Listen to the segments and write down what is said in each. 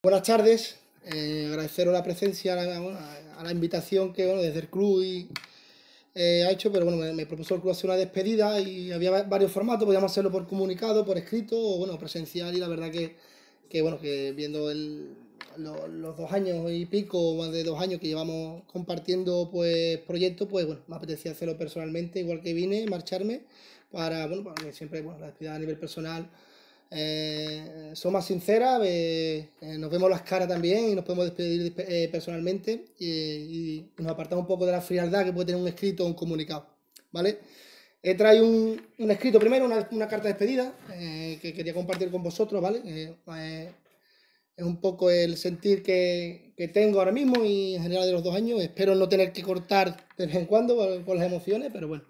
Buenas tardes, eh, agradeceros la presencia, a, la, invitación que bueno, desde el club eh, ha hecho, pero bueno, me, propuso el club hacer una despedida y había varios formatos, podíamos hacerlo por comunicado, por escrito o bueno, presencial y la verdad que, bueno, que viendo los dos años y pico, más de dos años que llevamos compartiendo pues proyectos, pues bueno, me apetecía hacerlo personalmente, igual que vine, marcharme, para, bueno, siempre, la actividad a nivel personal eh, son más sinceras, eh, eh, nos vemos las caras también y nos podemos despedir personalmente y, nos apartamos un poco de la frialdad que puede tener un escrito o un comunicado, ¿vale? He traído un, un escrito primero, una, una carta de despedida que quería compartir con vosotros, ¿vale? es un poco el sentir que, que, tengo ahora mismo y en general de los dos años. Espero no tener que cortar de vez en cuando por las emociones, pero bueno,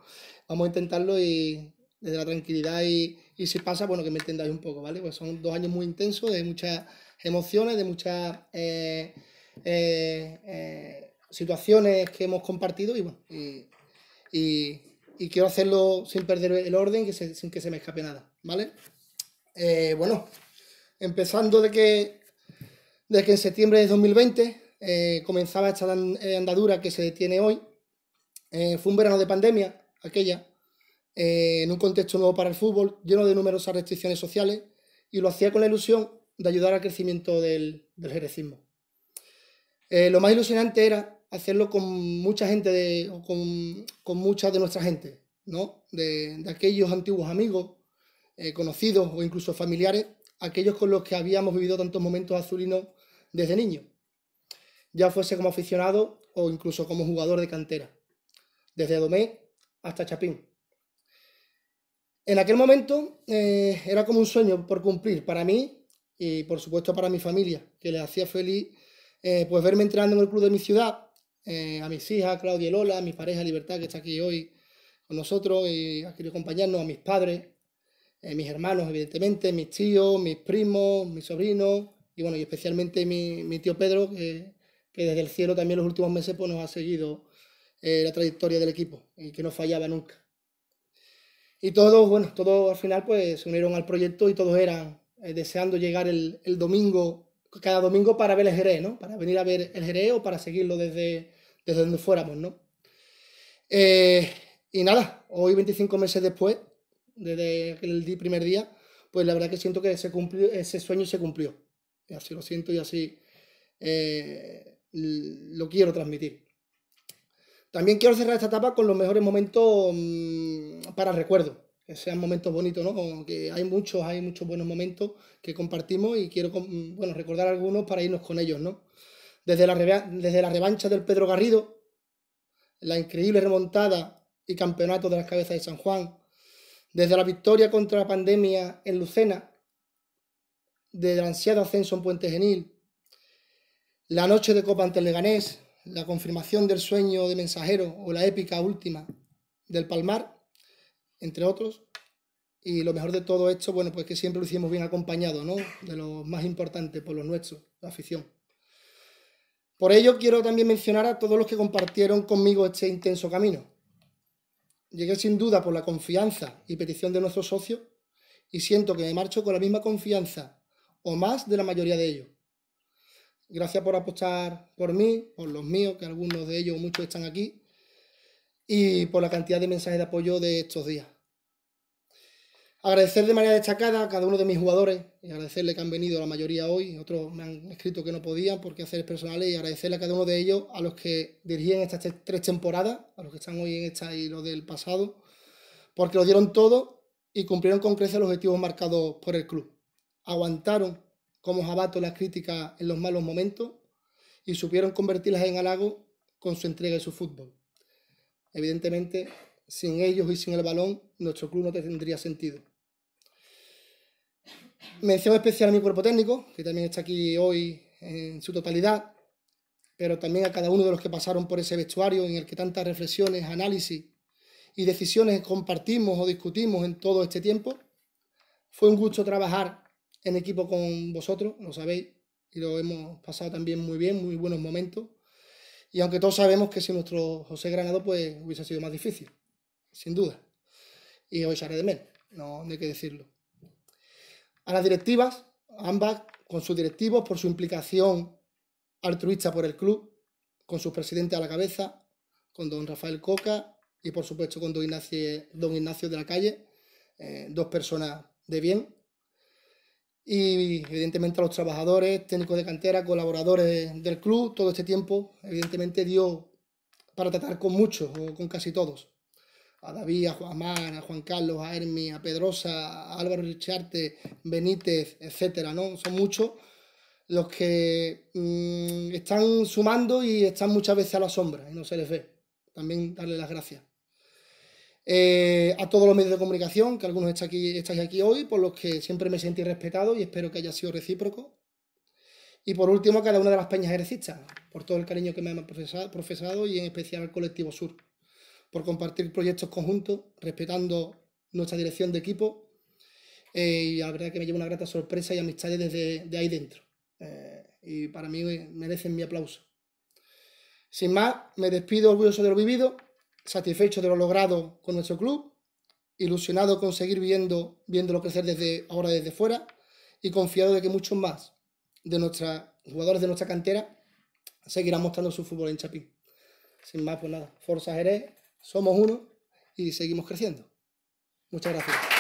vamos a intentarlo y desde la tranquilidad y, si pasa, bueno, que me entendáis un poco, ¿vale? Pues son dos años muy intensos, de muchas emociones, de muchas eh, eh, eh, situaciones que hemos compartido y bueno, y, quiero hacerlo sin perder el orden, sin que se me escape nada, ¿vale? bueno, empezando de que, que en septiembre de 2020 comenzaba esta andadura que se detiene hoy, fue un verano de pandemia, aquella, eh, en un contexto nuevo para el fútbol, lleno de numerosas restricciones sociales, y lo hacía con la ilusión de ayudar al crecimiento del, del jerecismo. Eh, lo más ilusionante era hacerlo con mucha gente, de, con, con mucha de nuestra gente, ¿no? de, de aquellos antiguos amigos, eh, conocidos o incluso familiares, aquellos con los que habíamos vivido tantos momentos azulinos desde niño, ya fuese como aficionado o incluso como jugador de cantera, desde Domé hasta Chapín. En aquel momento eh, era como un sueño por cumplir para mí y por supuesto para mi familia, que les hacía feliz eh, pues verme entrando en el club de mi ciudad, eh, a mis hijas, Claudia y Lola, a mi pareja Libertad que está aquí hoy con nosotros y ha querido acompañarnos, a mis padres, mis hermanos evidentemente, mis tíos, mis primos, mis sobrinos y bueno, y especialmente mi, mi tío Pedro que, desde el cielo también los últimos meses pues, nos ha seguido la trayectoria del equipo y que no fallaba nunca. Y todos, bueno, todos al final pues se unieron al proyecto y todos eran eh, deseando llegar el, domingo, cada domingo para ver el Jerez, ¿no? Para venir a ver el Jerez o para seguirlo desde, desde donde fuéramos, ¿no? Eh, y nada, hoy 25 meses después, desde el primer día, pues la verdad que siento que se cumplió, ese sueño se cumplió. Y así lo siento y así eh, lo quiero transmitir. También quiero cerrar esta etapa con los mejores momentos mm, para recuerdo, que sean momentos bonitos, ¿no? Que hay muchos, hay muchos buenos momentos que compartimos y quiero, mm, bueno, recordar algunos para irnos con ellos, ¿no? Desde la, desde la revancha del Pedro Garrido, la increíble remontada y campeonato de las cabezas de San Juan, desde la victoria contra la pandemia en Lucena, desde el ansiado ascenso en Puente Genil, la noche de Copa ante el Leganés, la confirmación del sueño de mensajero o la épica última del Palmar, entre otros. Y lo mejor de todo esto, bueno, pues que siempre lo hicimos bien acompañado, ¿no? De lo más importante, por los nuestros, la afición. Por ello quiero también mencionar a todos los que compartieron conmigo este intenso camino. Llegué sin duda por la confianza y petición de nuestros socios y siento que me marcho con la misma confianza o más de la mayoría de ellos. Gracias por apostar por mí, por los míos, que algunos de ellos, muchos están aquí, y por la cantidad de mensajes de apoyo de estos días. Agradecer de manera destacada a cada uno de mis jugadores y agradecerle que han venido la mayoría hoy. Otros me han escrito que no podían porque hacer personales y agradecerle a cada uno de ellos, a los que dirigían estas tres temporadas, a los que están hoy en esta y los del pasado, porque lo dieron todo y cumplieron con creces los objetivos marcados por el club. Aguantaron como Jabato las críticas en los malos momentos y supieron convertirlas en halago con su entrega y su fútbol. Evidentemente, sin ellos y sin el balón, nuestro club no tendría sentido. Mención especial a mi cuerpo técnico, que también está aquí hoy en su totalidad, pero también a cada uno de los que pasaron por ese vestuario en el que tantas reflexiones, análisis y decisiones compartimos o discutimos en todo este tiempo. Fue un gusto trabajar en equipo con vosotros, lo sabéis, y lo hemos pasado también muy bien, muy buenos momentos. Y aunque todos sabemos que sin nuestro José Granado, pues hubiese sido más difícil, sin duda. Y hoy se de menos, no, hay que decirlo. A las directivas, ambas con sus directivos, por su implicación altruista por el club, con su presidente a la cabeza, con don Rafael Coca y por supuesto con don Ignacio, don Ignacio de la Calle, eh, dos personas de bien y evidentemente a los trabajadores, técnicos de cantera, colaboradores del club, todo este tiempo evidentemente dio para tratar con muchos o con casi todos. A David, a Juan a Juan Carlos, a Hermi, a Pedrosa, a Álvaro Richarte, Benítez, etcétera, ¿no? Son muchos los que mm, están sumando y están muchas veces a la sombra y no se les ve. También darle las gracias. Eh, a todos los medios de comunicación, que algunos aquí, estáis aquí hoy, por los que siempre me sentí respetado y espero que haya sido recíproco. Y por último, a cada una de las peñas erecistas, por todo el cariño que me han profesado y en especial al colectivo Sur, por compartir proyectos conjuntos, respetando nuestra dirección de equipo. Eh, y la verdad que me lleva una grata sorpresa y amistades desde ahí dentro. Eh, y para mí merecen mi aplauso. Sin más, me despido orgulloso de lo vivido satisfecho de lo logrado con nuestro club, ilusionado con seguir viendo, viéndolo crecer desde ahora desde fuera y confiado de que muchos más de nuestros jugadores de nuestra cantera seguirán mostrando su fútbol en Chapín. Sin más, pues nada, Forza Jerez, somos uno y seguimos creciendo. Muchas gracias.